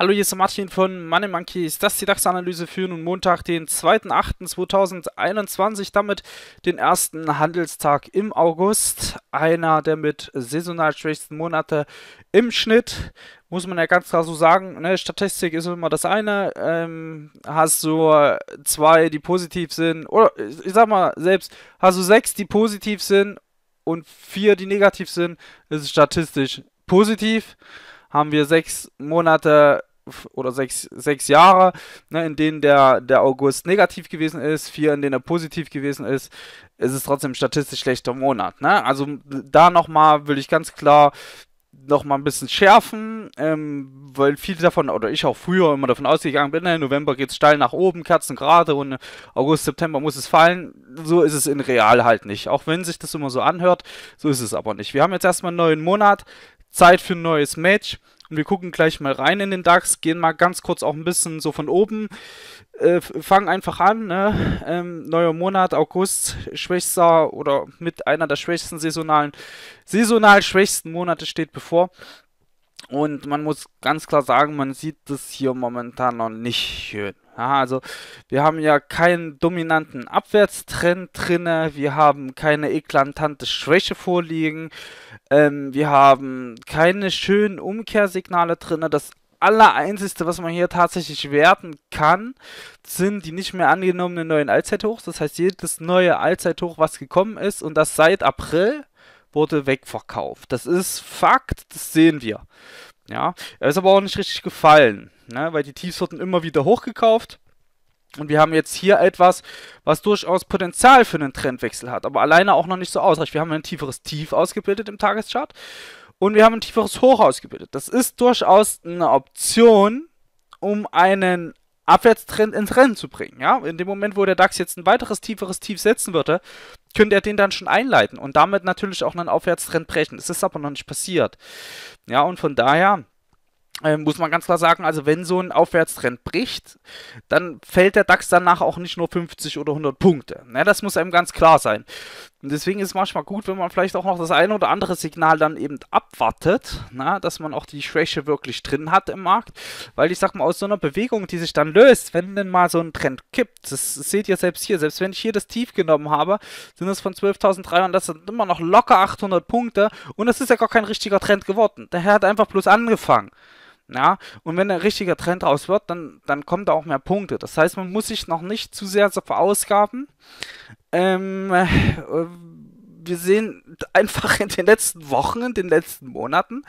Hallo, hier ist Martin von Money Monkeys. Das ist die DAX-Analyse für nun Montag, den 2.8.2021, damit den ersten Handelstag im August. Einer der mit saisonal schwächsten Monate im Schnitt muss man ja ganz klar so sagen, ne, Statistik ist immer das eine, ähm, hast du zwei, die positiv sind, oder ich sag mal selbst, hast du sechs, die positiv sind und vier, die negativ sind, Das ist statistisch positiv. Haben wir sechs Monate oder sechs, sechs Jahre, ne, in denen der, der August negativ gewesen ist, vier, in denen er positiv gewesen ist, ist es trotzdem statistisch schlechter Monat. Ne? Also da nochmal will ich ganz klar nochmal ein bisschen schärfen, ähm, weil viel davon, oder ich auch früher immer davon ausgegangen bin, ne, im November geht es steil nach oben, Kerzen gerade und August, September muss es fallen. So ist es in real halt nicht. Auch wenn sich das immer so anhört, so ist es aber nicht. Wir haben jetzt erstmal einen neuen Monat, Zeit für ein neues Match. Und wir gucken gleich mal rein in den DAX, gehen mal ganz kurz auch ein bisschen so von oben, äh, fangen einfach an. Ne? Ähm, neuer Monat, August, schwächster oder mit einer der schwächsten saisonalen, saisonal schwächsten Monate steht bevor. Und man muss ganz klar sagen, man sieht das hier momentan noch nicht schön. Aha, also wir haben ja keinen dominanten Abwärtstrend drinne, wir haben keine eklatante Schwäche vorliegen, ähm, wir haben keine schönen Umkehrsignale drinne. Das Allereinzige, was man hier tatsächlich werten kann, sind die nicht mehr angenommenen neuen Allzeithochs. Das heißt, jedes neue Allzeithoch, was gekommen ist und das seit April, wurde wegverkauft. Das ist Fakt, das sehen wir. Ja, er ist aber auch nicht richtig gefallen, ne? weil die Tiefs wurden immer wieder hochgekauft. Und wir haben jetzt hier etwas, was durchaus Potenzial für einen Trendwechsel hat, aber alleine auch noch nicht so ausreicht. Wir haben ein tieferes Tief ausgebildet im Tageschart und wir haben ein tieferes Hoch ausgebildet. Das ist durchaus eine Option, um einen Abwärtstrend ins Rennen zu bringen. Ja? In dem Moment, wo der DAX jetzt ein weiteres tieferes Tief setzen würde, könnte er den dann schon einleiten und damit natürlich auch einen Aufwärtstrend brechen. Es ist aber noch nicht passiert. Ja, und von daher ähm, muss man ganz klar sagen, also wenn so ein Aufwärtstrend bricht, dann fällt der DAX danach auch nicht nur 50 oder 100 Punkte. Ne, das muss einem ganz klar sein. Und deswegen ist es manchmal gut, wenn man vielleicht auch noch das eine oder andere Signal dann eben abwartet, na, dass man auch die Schwäche wirklich drin hat im Markt. Weil ich sag mal, aus so einer Bewegung, die sich dann löst, wenn denn mal so ein Trend kippt, das seht ihr selbst hier, selbst wenn ich hier das Tief genommen habe, sind es von 12.300, das sind immer noch locker 800 Punkte und das ist ja gar kein richtiger Trend geworden. Der Herr hat einfach bloß angefangen. Ja, und wenn ein richtiger Trend raus wird, dann, dann kommen da auch mehr Punkte. Das heißt, man muss sich noch nicht zu sehr so verausgaben. Ähm, äh, wir sehen einfach in den letzten Wochen, in den letzten Monaten,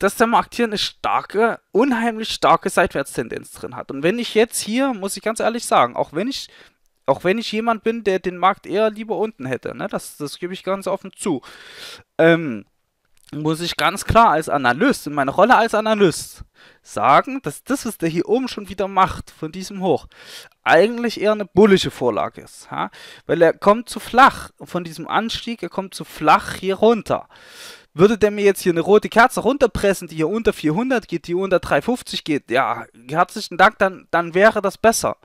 dass der Markt hier eine starke, unheimlich starke Seitwärtstendenz drin hat. Und wenn ich jetzt hier, muss ich ganz ehrlich sagen, auch wenn ich, auch wenn ich jemand bin, der den Markt eher lieber unten hätte, ne, das, das gebe ich ganz offen zu, ähm, muss ich ganz klar als Analyst, in meiner Rolle als Analyst, sagen, dass das, was der hier oben schon wieder macht, von diesem Hoch, eigentlich eher eine bullische Vorlage ist. Ja? Weil er kommt zu flach von diesem Anstieg, er kommt zu flach hier runter. Würde der mir jetzt hier eine rote Kerze runterpressen, die hier unter 400 geht, die unter 350 geht, ja, herzlichen Dank, dann, dann wäre das besser.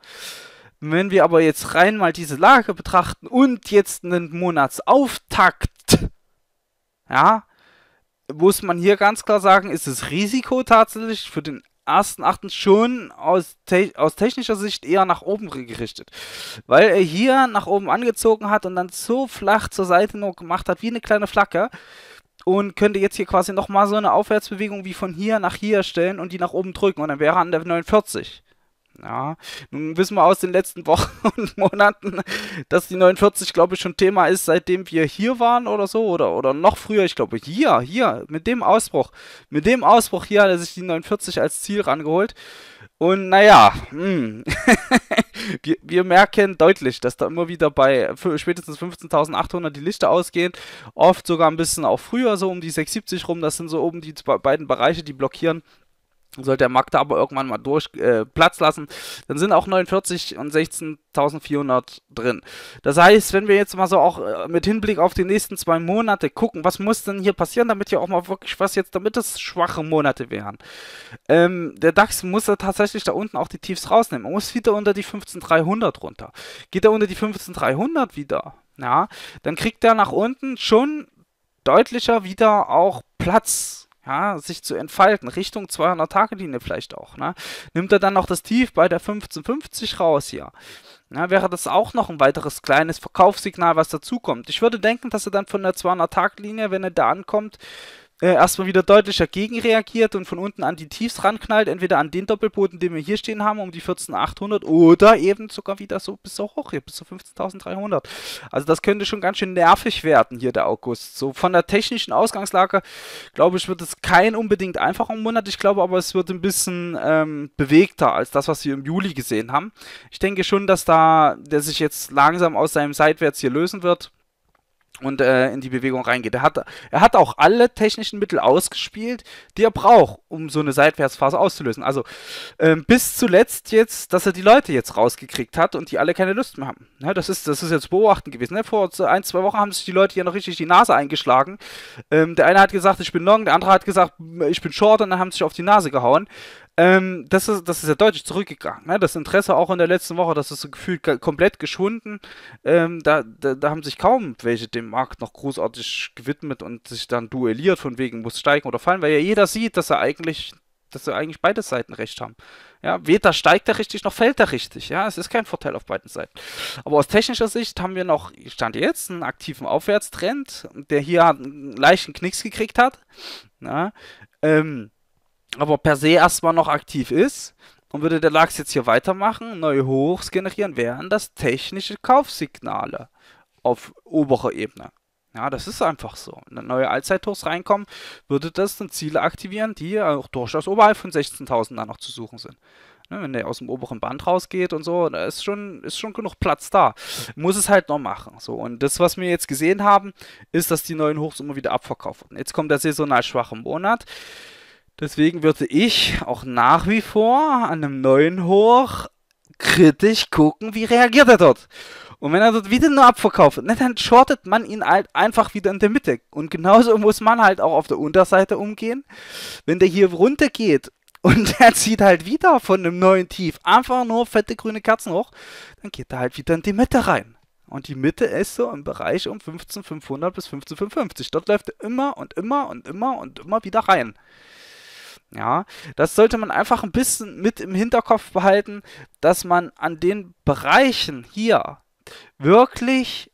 Wenn wir aber jetzt rein mal diese Lage betrachten und jetzt einen Monatsauftakt, ja, muss man hier ganz klar sagen, ist das Risiko tatsächlich für den ersten Achten schon aus, te aus technischer Sicht eher nach oben gerichtet. Weil er hier nach oben angezogen hat und dann so flach zur Seite nur gemacht hat, wie eine kleine Flagge. Und könnte jetzt hier quasi nochmal so eine Aufwärtsbewegung wie von hier nach hier stellen und die nach oben drücken. Und dann wäre er an der 49. Ja, nun wissen wir aus den letzten Wochen und Monaten, dass die 49, glaube ich, schon Thema ist, seitdem wir hier waren oder so oder, oder noch früher. Ich glaube, hier, hier, mit dem Ausbruch, mit dem Ausbruch hier hat er sich die 49 als Ziel rangeholt. Und naja, hm. wir, wir, merken deutlich, dass da immer wieder bei spätestens 15.800 die Lichter ausgehen. Oft sogar ein bisschen auch früher, so um die 670 rum. Das sind so oben die beiden Bereiche, die blockieren. Sollte der Magda aber irgendwann mal durch äh, Platz lassen, dann sind auch 49 und 16.400 drin. Das heißt, wenn wir jetzt mal so auch äh, mit Hinblick auf die nächsten zwei Monate gucken, was muss denn hier passieren, damit hier auch mal wirklich was jetzt, damit es schwache Monate wären. Ähm, der DAX muss da tatsächlich da unten auch die Tiefs rausnehmen. Er muss wieder unter die 15.300 runter. Geht er unter die 15.300 wieder, ja, dann kriegt er nach unten schon deutlicher wieder auch Platz ja, sich zu entfalten, Richtung 200-Tage-Linie vielleicht auch. Ne? Nimmt er dann noch das Tief bei der 1550 raus hier? Ja, ne? wäre das auch noch ein weiteres kleines Verkaufssignal, was dazukommt. Ich würde denken, dass er dann von der 200 tage linie wenn er da ankommt, äh, erstmal wieder deutlich dagegen reagiert und von unten an die Tiefs ranknallt, entweder an den Doppelboden, den wir hier stehen haben, um die 14800 oder eben sogar wieder so bis so hoch hier, bis zu so 15300. Also das könnte schon ganz schön nervig werden hier der August. So von der technischen Ausgangslage, glaube ich, wird es kein unbedingt einfacher Monat. Ich glaube aber, es wird ein bisschen ähm, bewegter als das, was wir im Juli gesehen haben. Ich denke schon, dass da, der sich jetzt langsam aus seinem Seitwärts hier lösen wird und äh, in die Bewegung reingeht. Er hat, er hat auch alle technischen Mittel ausgespielt, die er braucht, um so eine Seitwärtsphase auszulösen. Also ähm, bis zuletzt jetzt, dass er die Leute jetzt rausgekriegt hat und die alle keine Lust mehr haben. Ja, ne, das, ist, das ist jetzt beobachten gewesen. Ne? Vor ein, zwei Wochen haben sich die Leute hier noch richtig die Nase eingeschlagen. Ähm, der eine hat gesagt, ich bin long, der andere hat gesagt, ich bin short und dann haben sie sich auf die Nase gehauen ähm, das, ist, das ist ja deutlich zurückgegangen. Ne? Das Interesse auch in der letzten Woche, das ist so gefühlt komplett geschwunden. Ähm, da, da, da, haben sich kaum welche dem Markt noch großartig gewidmet und sich dann duelliert, von wegen muss steigen oder fallen, weil ja jeder sieht, dass er eigentlich dass wir eigentlich beide Seiten recht haben. Ja, weder steigt er richtig noch fällt er richtig. Ja, es ist kein Vorteil auf beiden Seiten. Aber aus technischer Sicht haben wir noch, ich stand jetzt, einen aktiven Aufwärtstrend, der hier einen leichten Knicks gekriegt hat. Ja, ähm, aber per se erstmal noch aktiv ist. Und würde der Lachs jetzt hier weitermachen, neue Hochs generieren, wären das technische Kaufsignale auf oberer Ebene. Ja, das ist einfach so. Wenn neue Allzeithochs reinkommen, würde das dann Ziele aktivieren, die auch durchaus oberhalb von 16.000 dann noch zu suchen sind. Ne, wenn der aus dem oberen Band rausgeht und so, da ist schon, ist schon genug Platz da. Muss es halt noch machen. So, und das, was wir jetzt gesehen haben, ist, dass die neuen Hochs immer wieder abverkauft wurden. Jetzt kommt der saisonal schwache Monat. Deswegen würde ich auch nach wie vor an einem neuen Hoch kritisch gucken, wie reagiert er dort. Und wenn er dort wieder nur abverkauft, na, dann shortet man ihn halt einfach wieder in der Mitte. Und genauso muss man halt auch auf der Unterseite umgehen. Wenn der hier runter geht und er zieht halt wieder von einem neuen Tief einfach nur fette grüne Kerzen hoch, dann geht er halt wieder in die Mitte rein. Und die Mitte ist so im Bereich um 15500 bis 15550. Dort läuft er immer und immer und immer und immer wieder rein. Ja, das sollte man einfach ein bisschen mit im Hinterkopf behalten, dass man an den Bereichen hier wirklich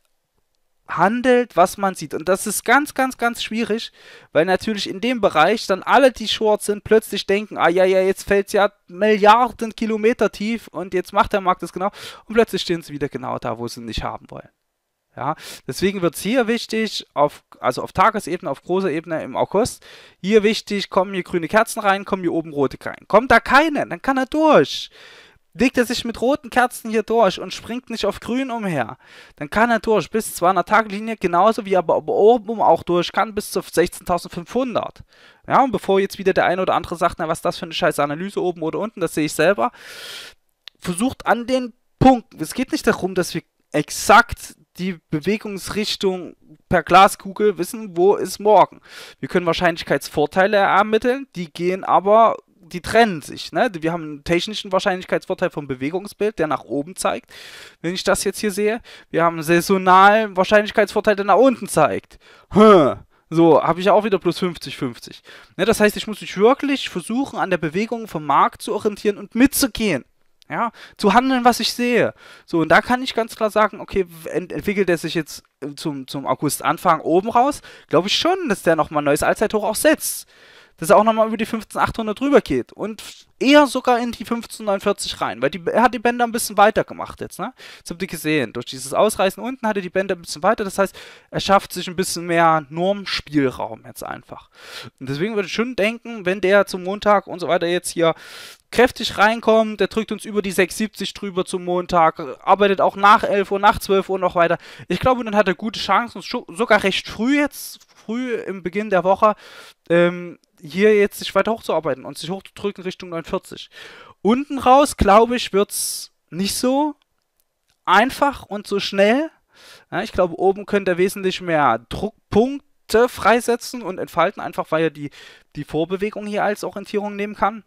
handelt, was man sieht. Und das ist ganz, ganz, ganz schwierig, weil natürlich in dem Bereich dann alle, die short sind, plötzlich denken, ah ja, ja, jetzt fällt es ja Milliarden Kilometer tief und jetzt macht der Markt das genau. Und plötzlich stehen sie wieder genau da, wo sie nicht haben wollen. Ja, deswegen wird es hier wichtig, auf, also auf Tagesebene, auf großer Ebene im August, hier wichtig, kommen hier grüne Kerzen rein, kommen hier oben rote rein. Kommt da keine, dann kann er durch. Legt er sich mit roten Kerzen hier durch und springt nicht auf grün umher, dann kann er durch bis zu einer Linie, genauso wie er aber oben auch durch kann, bis zu 16.500. Ja, und bevor jetzt wieder der eine oder andere sagt, na, was ist das für eine scheiß Analyse oben oder unten, das sehe ich selber, versucht an den Punkten, es geht nicht darum, dass wir exakt die Bewegungsrichtung per Glaskugel wissen, wo ist morgen. Wir können Wahrscheinlichkeitsvorteile ermitteln, die gehen aber, die trennen sich. Ne? Wir haben einen technischen Wahrscheinlichkeitsvorteil vom Bewegungsbild, der nach oben zeigt, wenn ich das jetzt hier sehe. Wir haben einen saisonalen Wahrscheinlichkeitsvorteil, der nach unten zeigt. Hm. So, habe ich auch wieder plus 50, 50. Ne, das heißt, ich muss mich wirklich versuchen, an der Bewegung vom Markt zu orientieren und mitzugehen. Ja, zu handeln, was ich sehe. So, und da kann ich ganz klar sagen, okay, ent entwickelt er sich jetzt äh, zum, zum August-Anfang oben raus, glaube ich schon, dass der nochmal ein neues Allzeithoch auch setzt. Dass er auch nochmal über die 15800 drüber geht und eher sogar in die 1549 rein, weil die, er hat die Bänder ein bisschen weiter gemacht jetzt, ne? Das habt ihr gesehen. Durch dieses Ausreißen unten hat er die Bänder ein bisschen weiter, das heißt, er schafft sich ein bisschen mehr Normspielraum jetzt einfach. Und deswegen würde ich schon denken, wenn der zum Montag und so weiter jetzt hier kräftig reinkommt, der drückt uns über die 670 drüber zum Montag, arbeitet auch nach 11 Uhr, nach 12 Uhr noch weiter. Ich glaube, dann hat er gute Chancen, sogar recht früh jetzt, früh im Beginn der Woche, ähm, hier jetzt sich weiter hochzuarbeiten und sich hochzudrücken Richtung 49. Unten raus, glaube ich, wird es nicht so einfach und so schnell. Ja, ich glaube, oben könnte er wesentlich mehr Druckpunkte freisetzen und entfalten, einfach weil er die, die Vorbewegung hier als Orientierung nehmen kann.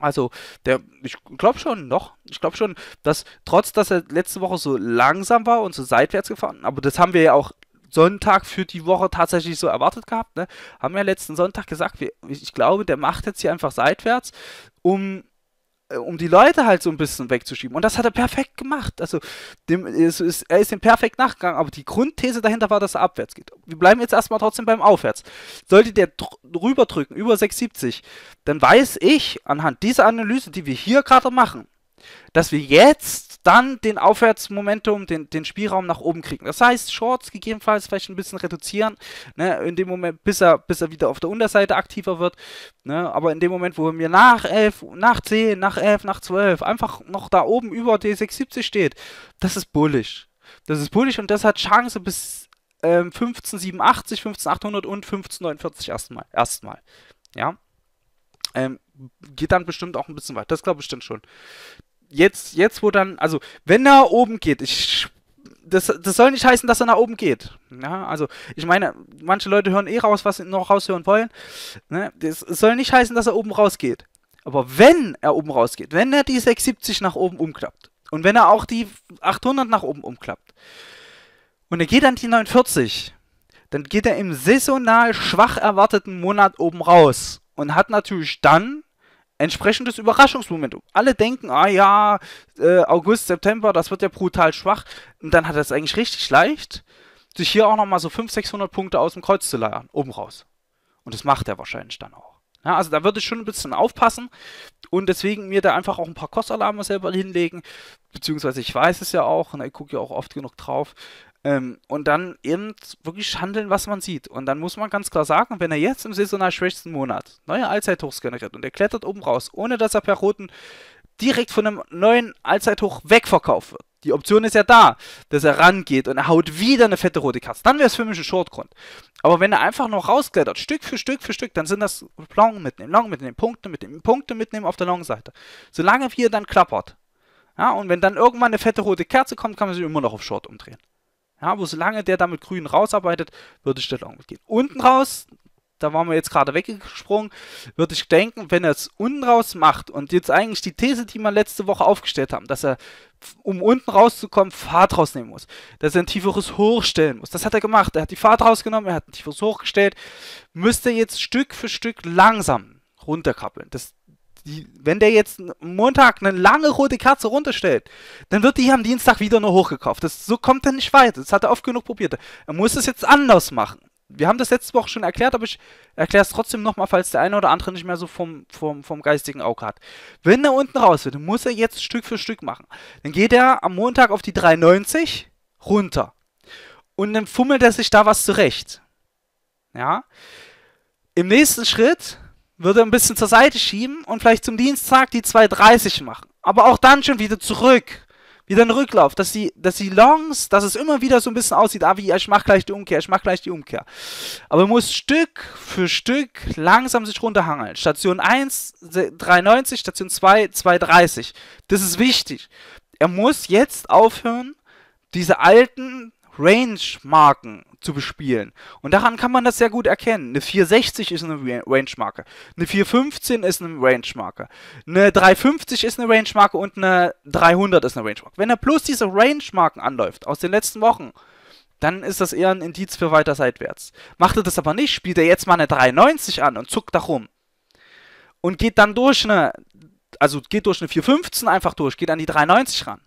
Also, der, ich glaube schon, noch. Ich glaube schon, dass trotz, dass er letzte Woche so langsam war und so seitwärts gefahren, aber das haben wir ja auch Sonntag für die Woche tatsächlich so erwartet gehabt. Ne? Haben ja letzten Sonntag gesagt, wir, ich glaube, der macht jetzt hier einfach seitwärts, um äh, um die Leute halt so ein bisschen wegzuschieben. Und das hat er perfekt gemacht. Also dem, ist, ist, er ist dem perfekt nachgegangen, aber die Grundthese dahinter war, dass er abwärts geht. Wir bleiben jetzt erstmal trotzdem beim Aufwärts. Sollte der rüberdrücken, über 670, dann weiß ich anhand dieser Analyse, die wir hier gerade machen, dass wir jetzt dann den Aufwärtsmomentum, den, den Spielraum nach oben kriegen. Das heißt, Shorts gegebenenfalls vielleicht ein bisschen reduzieren, ne, in dem Moment, bis er, bis er wieder auf der Unterseite aktiver wird. Ne, aber in dem Moment, wo er mir nach 11, nach 10, nach 11, nach 12 einfach noch da oben über D670 steht, das ist bullisch. Das ist bullisch und das hat Chance bis ähm, 1587, 15800 und 1549 erstmal. erstmal. Ja. Ähm, geht dann bestimmt auch ein bisschen weit. Das glaube ich dann schon jetzt, jetzt, wo dann, also wenn er oben geht, ich das, das soll nicht heißen, dass er nach oben geht. Ja, also, ich meine, manche Leute hören eh raus, was sie noch raushören wollen. Ne? Das soll nicht heißen, dass er oben rausgeht. Aber wenn er oben rausgeht, wenn er die 670 nach oben umklappt und wenn er auch die 800 nach oben umklappt und er geht an die 940, dann geht er im saisonal schwach erwarteten Monat oben raus und hat natürlich dann entsprechendes Überraschungsmoment. Alle denken, ah ja, äh, August, September, das wird ja brutal schwach. Und dann hat er es eigentlich richtig leicht, sich hier auch nochmal so 500, 600 Punkte aus dem Kreuz zu leiern, oben raus. Und das macht er wahrscheinlich dann auch. Ja, also da würde ich schon ein bisschen aufpassen und deswegen mir da einfach auch ein paar Kostalarme selber hinlegen, beziehungsweise ich weiß es ja auch und ich gucke ja auch oft genug drauf. Ähm, und dann eben wirklich handeln, was man sieht. Und dann muss man ganz klar sagen, wenn er jetzt im saisonal schwächsten Monat neue Allzeithochs generiert und er klettert oben raus, ohne dass er per Roten direkt von einem neuen Allzeithoch wegverkauft wird. Die Option ist ja da, dass er rangeht und er haut wieder eine fette rote Karte. Dann wäre es für mich ein Shortgrund. Aber wenn er einfach noch rausklettert, Stück für Stück für Stück, dann sind das Long mitnehmen, Long mitnehmen, Punkte mitnehmen, Punkte mitnehmen auf der Long-Seite. Solange wie er dann klappert. Ja, und wenn dann irgendwann eine fette rote Kerze kommt, kann man sich immer noch auf Short umdrehen. Ja, aber solange der damit grün rausarbeitet, würde ich das auch gehen. Unten raus, da waren wir jetzt gerade weggesprungen, würde ich denken, wenn er es unten raus macht und jetzt eigentlich die These, die wir letzte Woche aufgestellt haben, dass er, um unten rauszukommen, Fahrt rausnehmen muss, dass er ein tieferes Hoch stellen muss. Das hat er gemacht. Er hat die Fahrt rausgenommen, er hat ein tieferes Hoch gestellt, müsste jetzt Stück für Stück langsam runterkappeln. Das die, wenn der jetzt Montag eine lange rote Kerze runterstellt, dann wird die am Dienstag wieder nur hochgekauft. Das, so kommt er nicht weiter. Das hat er oft genug probiert. Er muss es jetzt anders machen. Wir haben das letzte Woche schon erklärt, aber ich erkläre es trotzdem nochmal, falls der eine oder andere nicht mehr so vom, vom, vom geistigen Auge hat. Wenn er unten raus wird, muss er jetzt Stück für Stück machen. Dann geht er am Montag auf die 3,90 runter. Und dann fummelt er sich da was zurecht. Ja. Im nächsten Schritt würde ein bisschen zur Seite schieben und vielleicht zum Dienstag die 2.30 machen. Aber auch dann schon wieder zurück. Wieder ein Rücklauf, dass die, dass die Longs, dass es immer wieder so ein bisschen aussieht, ah wie, ich mach gleich die Umkehr, ich mach gleich die Umkehr. Aber man muss Stück für Stück langsam sich runterhangeln. Station 1, 3,90, Station 2, 2,30. Das ist wichtig. Er muss jetzt aufhören, diese alten Range-Marken zu bespielen. Und daran kann man das sehr gut erkennen. Eine 460 ist eine Range-Marke, eine 415 ist eine Range-Marke, eine 350 ist eine Range-Marke und eine 300 ist eine Range-Marke. Wenn er plus diese Range-Marken anläuft aus den letzten Wochen, dann ist das eher ein Indiz für weiter seitwärts. Macht er das aber nicht, spielt er jetzt mal eine 390 an und zuckt da rum. Und geht dann durch eine, also geht durch eine 415 einfach durch, geht an die 390 ran.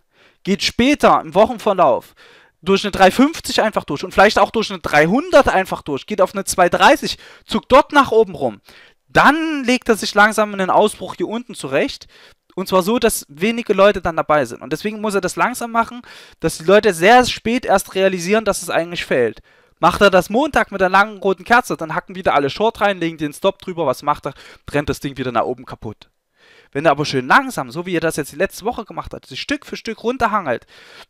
Geht später im Wochenverlauf durch eine 350 einfach durch und vielleicht auch durch eine 300 einfach durch, geht auf eine 230, zuckt dort nach oben rum. Dann legt er sich langsam in einen Ausbruch hier unten zurecht. Und zwar so, dass wenige Leute dann dabei sind. Und deswegen muss er das langsam machen, dass die Leute sehr spät erst realisieren, dass es eigentlich fehlt. Macht er das Montag mit der langen roten Kerze, dann hacken wieder alle Short rein, legen den Stop drüber, was macht er? Brennt das Ding wieder nach oben kaputt. Wenn er aber schön langsam, so wie er das jetzt die letzte Woche gemacht hat, sich Stück für Stück runterhangelt,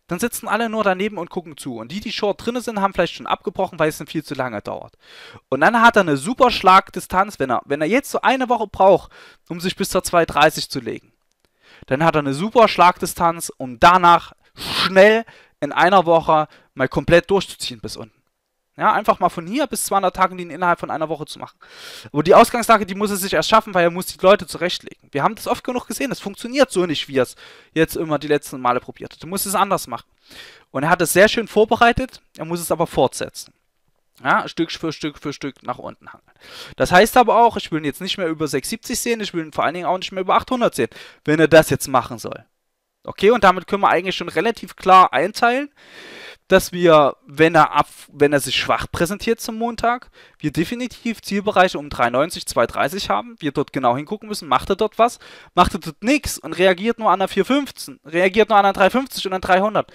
dann sitzen alle nur daneben und gucken zu. Und die, die short drinne sind, haben vielleicht schon abgebrochen, weil es dann viel zu lange dauert. Und dann hat er eine super Schlagdistanz, wenn er, wenn er jetzt so eine Woche braucht, um sich bis zur 230 zu legen. Dann hat er eine super Schlagdistanz, um danach schnell in einer Woche mal komplett durchzuziehen bis unten. Ja, einfach mal von hier bis 200 Tagen den innerhalb von einer Woche zu machen. Aber die Ausgangslage, die muss er sich erst schaffen, weil er muss die Leute zurechtlegen. Wir haben das oft genug gesehen, das funktioniert so nicht, wie er es jetzt immer die letzten Male probiert hat. Du musst es anders machen. Und er hat es sehr schön vorbereitet, er muss es aber fortsetzen. Ja, Stück für Stück für Stück nach unten hangeln. Das heißt aber auch, ich will ihn jetzt nicht mehr über 670 sehen, ich will ihn vor allen Dingen auch nicht mehr über 800 sehen, wenn er das jetzt machen soll. Okay, und damit können wir eigentlich schon relativ klar einteilen, dass wir, wenn er, ab, wenn er sich schwach präsentiert zum Montag, wir definitiv Zielbereiche um 3,90, 2,30 haben, wir dort genau hingucken müssen, macht er dort was, macht er dort nichts und reagiert nur an der 4,15, reagiert nur an der 3,50 und an 300.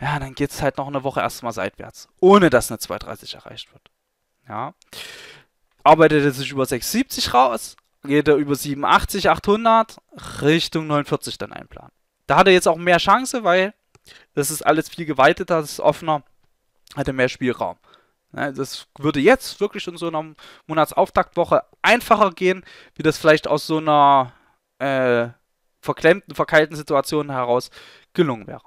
Ja, dann geht es halt noch eine Woche erstmal seitwärts, ohne dass eine 2,30 erreicht wird. Ja. Arbeitet er sich über 6,70 raus, geht er über 7,80, 800, Richtung 49 dann einplanen. Da hat er jetzt auch mehr Chance, weil das ist alles viel geweiteter, das ist offener, hatte mehr Spielraum. Ne, das würde jetzt wirklich in so einer Monatsauftaktwoche einfacher gehen, wie das vielleicht aus so einer äh, verklemmten, verkeilten Situation heraus gelungen wäre.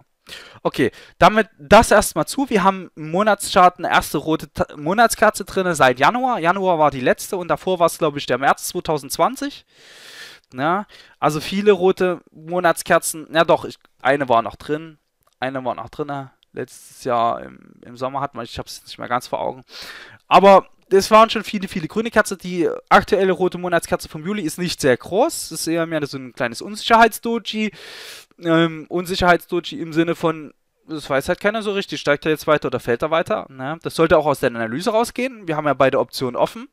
Okay, damit das erstmal zu. Wir haben im Monatschart eine erste rote Ta Monatskarte drin seit Januar. Januar war die letzte und davor war es, glaube ich, der März 2020. Ja, also viele rote Monatskerzen, ja doch, ich, eine war noch drin einer war noch drin. Ne? Letztes Jahr im, im Sommer hatten wir, ich habe es nicht mehr ganz vor Augen. Aber es waren schon viele, viele grüne Kerzen. Die aktuelle rote Monatskerze vom Juli ist nicht sehr groß. Das ist eher mehr so ein kleines Unsicherheitsdoji. Ähm, Unsicherheitsdoji im Sinne von, das weiß halt keiner so richtig. Steigt er jetzt weiter oder fällt er weiter? Ne? Das sollte auch aus der Analyse rausgehen. Wir haben ja beide Optionen offen.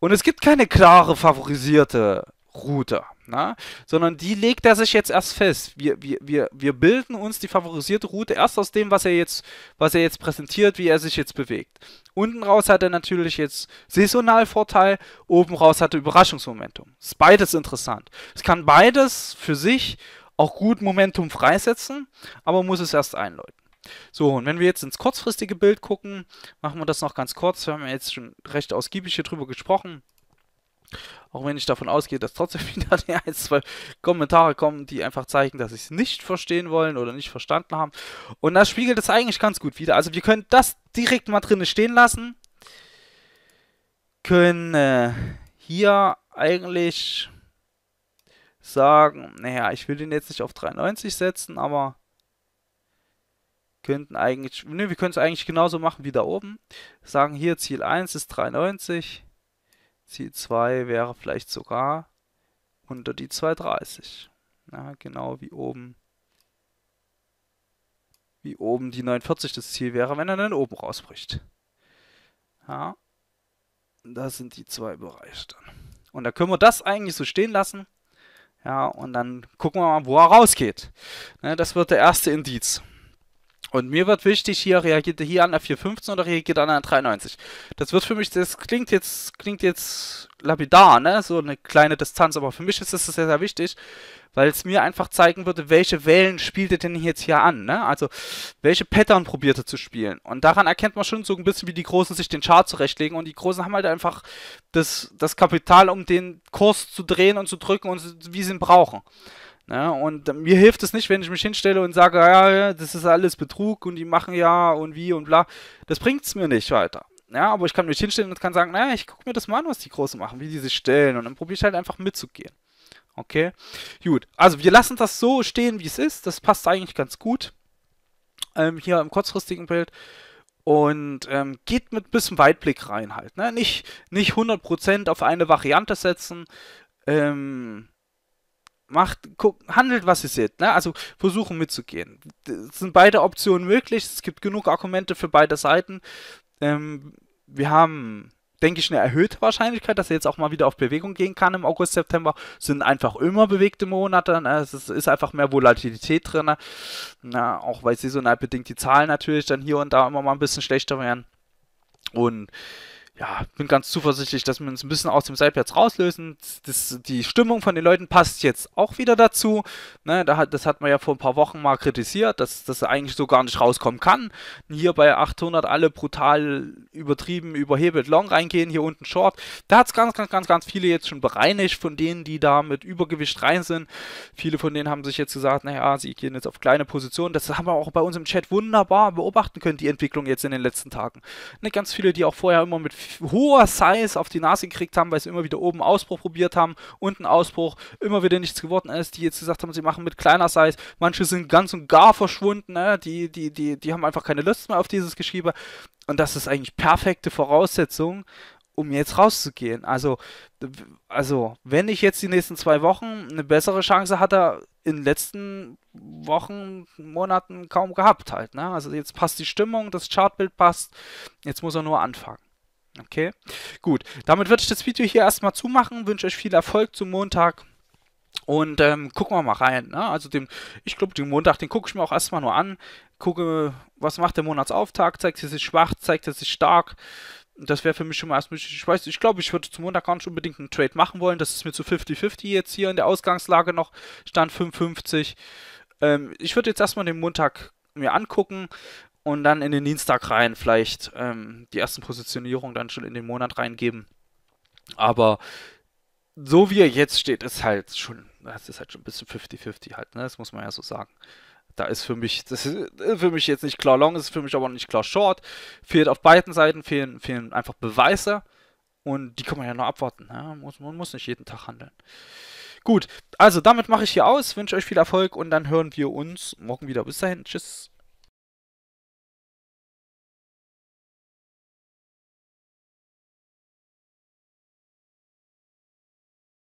Und es gibt keine klare favorisierte Router, ne? sondern die legt er sich jetzt erst fest. Wir, wir, wir, wir bilden uns die favorisierte Route erst aus dem, was er, jetzt, was er jetzt präsentiert, wie er sich jetzt bewegt. Unten raus hat er natürlich jetzt saisonal Vorteil, oben raus hat er Überraschungsmomentum. Ist beides interessant. Es kann beides für sich auch gut Momentum freisetzen, aber muss es erst einläuten. So, und wenn wir jetzt ins kurzfristige Bild gucken, machen wir das noch ganz kurz. Wir haben jetzt schon recht ausgiebig hier drüber gesprochen. Auch wenn ich davon ausgehe, dass trotzdem wieder die ein, zwei Kommentare kommen, die einfach zeigen, dass sie es nicht verstehen wollen oder nicht verstanden haben. Und das spiegelt es eigentlich ganz gut wieder. Also wir können das direkt mal drinnen stehen lassen. Können äh, hier eigentlich sagen, naja, ich will den jetzt nicht auf 93 setzen, aber könnten eigentlich, ne, wir können es eigentlich genauso machen wie da oben. Sagen hier Ziel 1 ist 93. Ziel 2 wäre vielleicht sogar unter die 230. Ja, genau wie oben wie oben die 49 das Ziel wäre, wenn er dann oben rausbricht. Ja, das sind die zwei Bereiche dann. Und da können wir das eigentlich so stehen lassen. Ja, und dann gucken wir mal, wo er rausgeht. Ne, das wird der erste Indiz. Und mir wird wichtig, hier reagiert er hier an der 415 oder reagiert er an der 93. Das wird für mich, das klingt jetzt, klingt jetzt lapidar, ne? So eine kleine Distanz, aber für mich ist das sehr, sehr wichtig, weil es mir einfach zeigen würde, welche Wellen spielt er denn jetzt hier an, ne? Also, welche Pattern probiert er zu spielen. Und daran erkennt man schon so ein bisschen, wie die Großen sich den Chart zurechtlegen. Und die Großen haben halt einfach das, das Kapital, um den Kurs zu drehen und zu drücken und wie sie ihn brauchen. Ja, ne? und äh, mir hilft es nicht, wenn ich mich hinstelle und sage, ja, das ist alles Betrug und die machen ja und wie und bla. Das bringt es mir nicht weiter. Ja, aber ich kann mich hinstellen und kann sagen, naja, ich gucke mir das mal an, was die Großen machen, wie die sich stellen. Und dann probiere ich halt einfach mitzugehen. Okay, gut. Also wir lassen das so stehen, wie es ist. Das passt eigentlich ganz gut. Ähm, hier im kurzfristigen Bild. Und ähm, geht mit ein bisschen Weitblick rein halt. Ne? Nicht, nicht 100% auf eine Variante setzen. Ähm, macht, guck, handelt, was ihr seht. Ne? Also versuchen mitzugehen. Es sind beide Optionen möglich. Es gibt genug Argumente für beide Seiten. Ähm, wir haben, denke ich, eine erhöhte Wahrscheinlichkeit, dass er jetzt auch mal wieder auf Bewegung gehen kann im August, September. Es sind einfach immer bewegte Monate. Ne? Es ist einfach mehr Volatilität drin. Ne? Na, auch weil saisonal bedingt die Zahlen natürlich dann hier und da immer mal ein bisschen schlechter werden. Und ja, bin ganz zuversichtlich, dass wir uns ein bisschen aus dem Seitwärts rauslösen. Das, die Stimmung von den Leuten passt jetzt auch wieder dazu. Ne, das hat man ja vor ein paar Wochen mal kritisiert, dass das eigentlich so gar nicht rauskommen kann. Hier bei 800 alle brutal übertrieben, überhebelt long reingehen, hier unten short. Da hat es ganz, ganz, ganz, ganz viele jetzt schon bereinigt von denen, die da mit Übergewicht rein sind. Viele von denen haben sich jetzt gesagt, naja, sie gehen jetzt auf kleine Positionen. Das haben wir auch bei uns im Chat wunderbar beobachten können, die Entwicklung jetzt in den letzten Tagen. Ne, ganz viele, die auch vorher immer mit hoher Size auf die Nase gekriegt haben, weil sie immer wieder oben Ausbruch probiert haben, unten Ausbruch, immer wieder nichts geworden ist, die jetzt gesagt haben, sie machen mit kleiner Size, manche sind ganz und gar verschwunden, ne? die, die, die, die haben einfach keine Lust mehr auf dieses Geschiebe. Und das ist eigentlich perfekte Voraussetzung, um jetzt rauszugehen. Also, also, wenn ich jetzt die nächsten zwei Wochen eine bessere Chance hatte, in den letzten Wochen, Monaten kaum gehabt halt. Ne? Also jetzt passt die Stimmung, das Chartbild passt, jetzt muss er nur anfangen. Okay, gut. Damit würde ich das Video hier erstmal zumachen. Wünsche euch viel Erfolg zum Montag. Und ähm, gucken wir mal rein. Ne? Also den, ich glaube, den Montag, den gucke ich mir auch erstmal nur an. Gucke, was macht der Monatsauftakt? Zeigt er sich schwach? Zeigt er sich stark? Das wäre für mich schon mal erstmal, ich weiß, ich glaube, ich würde zum Montag gar nicht unbedingt einen Trade machen wollen. Das ist mir zu 50-50 jetzt hier in der Ausgangslage noch. Stand 55. Ähm, ich würde jetzt erstmal den Montag mir angucken und dann in den Dienstag rein vielleicht ähm, die ersten Positionierungen dann schon in den Monat reingeben. Aber so wie er jetzt steht, ist halt schon, das ist halt schon ein bisschen 50-50 halt, ne? Das muss man ja so sagen. Da ist für mich, das ist äh, für mich jetzt nicht klar long, ist für mich aber nicht klar short. Fehlt auf beiden Seiten, fehlen, fehlen einfach Beweise. Und die kann man ja noch abwarten. Ne? Muss, man muss nicht jeden Tag handeln. Gut, also damit mache ich hier aus, wünsche euch viel Erfolg und dann hören wir uns morgen wieder. Bis dahin, tschüss.